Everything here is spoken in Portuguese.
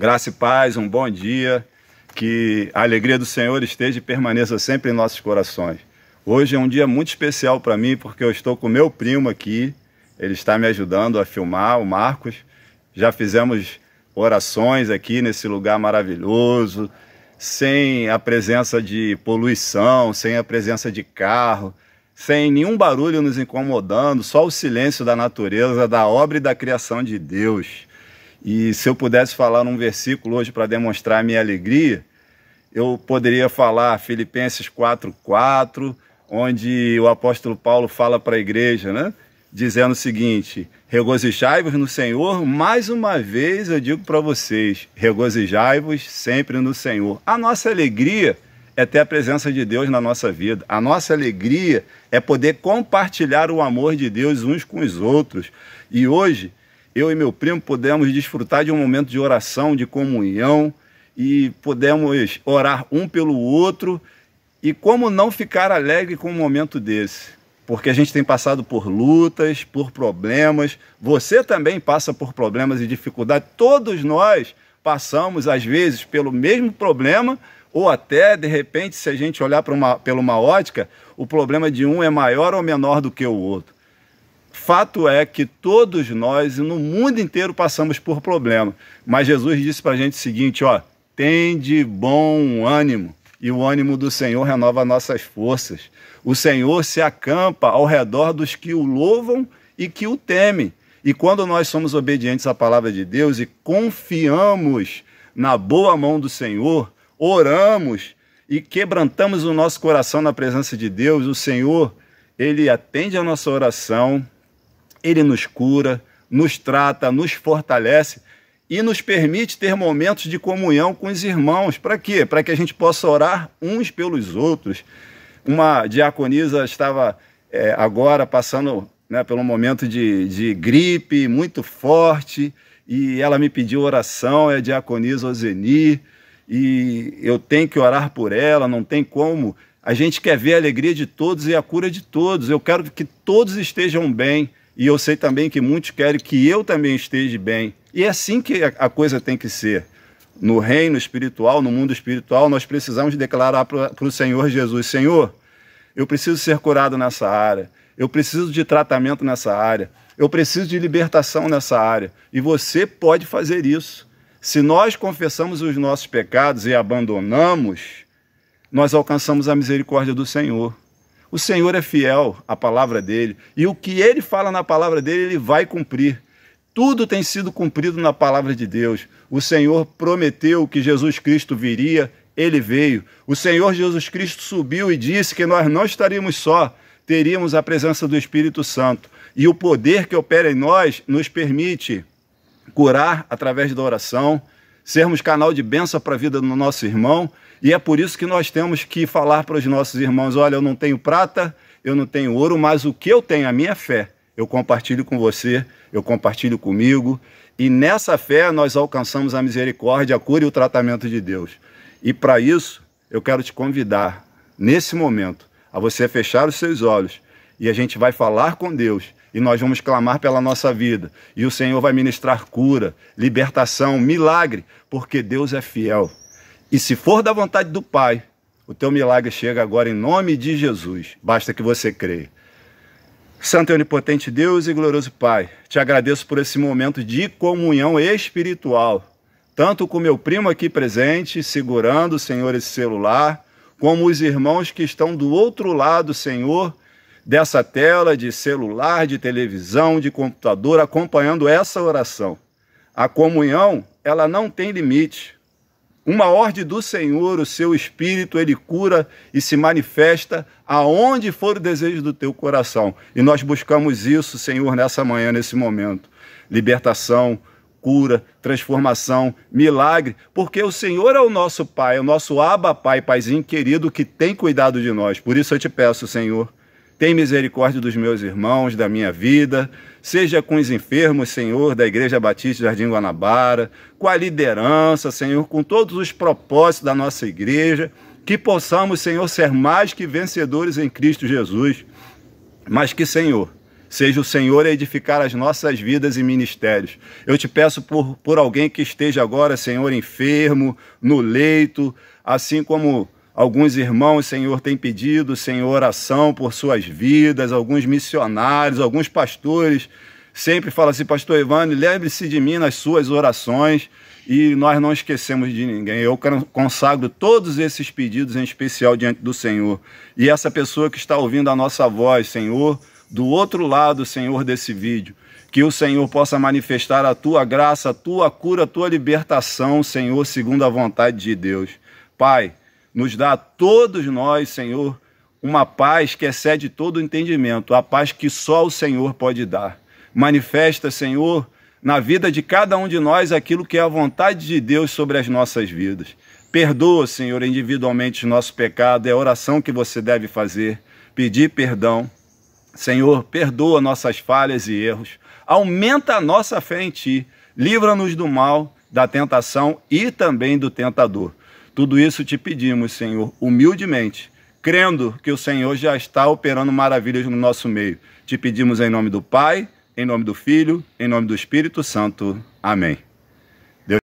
Graça e paz, um bom dia. Que a alegria do Senhor esteja e permaneça sempre em nossos corações. Hoje é um dia muito especial para mim porque eu estou com meu primo aqui. Ele está me ajudando a filmar, o Marcos. Já fizemos orações aqui nesse lugar maravilhoso, sem a presença de poluição, sem a presença de carro, sem nenhum barulho nos incomodando, só o silêncio da natureza, da obra e da criação de Deus. E se eu pudesse falar num versículo hoje para demonstrar a minha alegria, eu poderia falar Filipenses 4:4, onde o apóstolo Paulo fala para a igreja, né? Dizendo o seguinte: Regozijai-vos no Senhor, mais uma vez eu digo para vocês, regozijai-vos sempre no Senhor. A nossa alegria é ter a presença de Deus na nossa vida. A nossa alegria é poder compartilhar o amor de Deus uns com os outros. E hoje eu e meu primo pudemos desfrutar de um momento de oração, de comunhão e pudemos orar um pelo outro. E como não ficar alegre com um momento desse? Porque a gente tem passado por lutas, por problemas, você também passa por problemas e dificuldades. todos nós passamos, às vezes, pelo mesmo problema, ou até, de repente, se a gente olhar para uma, pela uma ótica, o problema de um é maior ou menor do que o outro. Fato é que todos nós e no mundo inteiro passamos por problemas. Mas Jesus disse para a gente o seguinte: ó, tem de bom ânimo e o ânimo do Senhor renova nossas forças. O Senhor se acampa ao redor dos que o louvam e que o temem. E quando nós somos obedientes à palavra de Deus e confiamos na boa mão do Senhor, oramos e quebrantamos o nosso coração na presença de Deus, o Senhor, ele atende a nossa oração, ele nos cura, nos trata, nos fortalece e nos permite ter momentos de comunhão com os irmãos. Para quê? Para que a gente possa orar uns pelos outros. Uma diaconisa estava é, agora passando né, pelo momento de, de gripe muito forte e ela me pediu oração, é a diaconisa Ozeni, e eu tenho que orar por ela, não tem como. A gente quer ver a alegria de todos e a cura de todos. Eu quero que todos estejam bem. E eu sei também que muitos querem que eu também esteja bem. E é assim que a coisa tem que ser. No reino espiritual, no mundo espiritual, nós precisamos declarar para o Senhor Jesus: Senhor, eu preciso ser curado nessa área, eu preciso de tratamento nessa área, eu preciso de libertação nessa área. E você pode fazer isso. Se nós confessamos os nossos pecados e abandonamos, nós alcançamos a misericórdia do Senhor. O Senhor é fiel à palavra dele e o que ele fala na palavra dele, ele vai cumprir. Tudo tem sido cumprido na palavra de Deus. O Senhor prometeu que Jesus Cristo viria, ele veio. O Senhor Jesus Cristo subiu e disse que nós não estaríamos só, teríamos a presença do Espírito Santo. E o poder que opera em nós nos permite curar através da oração, sermos canal de bênção para a vida do nosso irmão e é por isso que nós temos que falar para os nossos irmãos: olha, eu não tenho prata, eu não tenho ouro, mas o que eu tenho, a minha fé, eu compartilho com você, eu compartilho comigo. E nessa fé nós alcançamos a misericórdia, a cura e o tratamento de Deus. E para isso, eu quero te convidar, nesse momento, a você fechar os seus olhos e a gente vai falar com Deus e nós vamos clamar pela nossa vida. E o Senhor vai ministrar cura, libertação, milagre, porque Deus é fiel. E se for da vontade do Pai, o teu milagre chega agora em nome de Jesus. Basta que você crê. Santo e onipotente Deus e glorioso Pai, te agradeço por esse momento de comunhão espiritual, tanto com meu primo aqui presente, segurando, Senhor, esse celular, como os irmãos que estão do outro lado, Senhor, dessa tela de celular, de televisão, de computador, acompanhando essa oração. A comunhão, ela não tem limite. Uma ordem do Senhor, o seu espírito, ele cura e se manifesta aonde for o desejo do teu coração. E nós buscamos isso, Senhor, nessa manhã, nesse momento. Libertação, cura, transformação, milagre, porque o Senhor é o nosso Pai, é o nosso Abba Pai, Paizinho querido que tem cuidado de nós. Por isso eu te peço, Senhor, tem misericórdia dos meus irmãos, da minha vida. Seja com os enfermos, Senhor, da Igreja Batista Jardim Guanabara, com a liderança, Senhor, com todos os propósitos da nossa igreja, que possamos, Senhor, ser mais que vencedores em Cristo Jesus. Mas que, Senhor, seja o Senhor a edificar as nossas vidas e ministérios. Eu te peço por, por alguém que esteja agora, Senhor, enfermo, no leito, assim como Alguns irmãos, Senhor, têm pedido, Senhor, oração por suas vidas, alguns missionários, alguns pastores. Sempre fala assim, pastor Evandro, lembre-se de mim nas suas orações e nós não esquecemos de ninguém. Eu consagro todos esses pedidos em especial diante do Senhor. E essa pessoa que está ouvindo a nossa voz, Senhor, do outro lado, Senhor, desse vídeo, que o Senhor possa manifestar a tua graça, a tua cura, a tua libertação, Senhor, segundo a vontade de Deus. Pai, nos dá a todos nós, Senhor, uma paz que excede todo entendimento, a paz que só o Senhor pode dar. Manifesta, Senhor, na vida de cada um de nós aquilo que é a vontade de Deus sobre as nossas vidas. Perdoa, Senhor, individualmente o nosso pecado, é a oração que você deve fazer, pedir perdão. Senhor, perdoa nossas falhas e erros, aumenta a nossa fé em Ti, livra-nos do mal, da tentação e também do tentador. Tudo isso te pedimos, Senhor, humildemente, crendo que o Senhor já está operando maravilhas no nosso meio. Te pedimos em nome do Pai, em nome do Filho, em nome do Espírito Santo. Amém.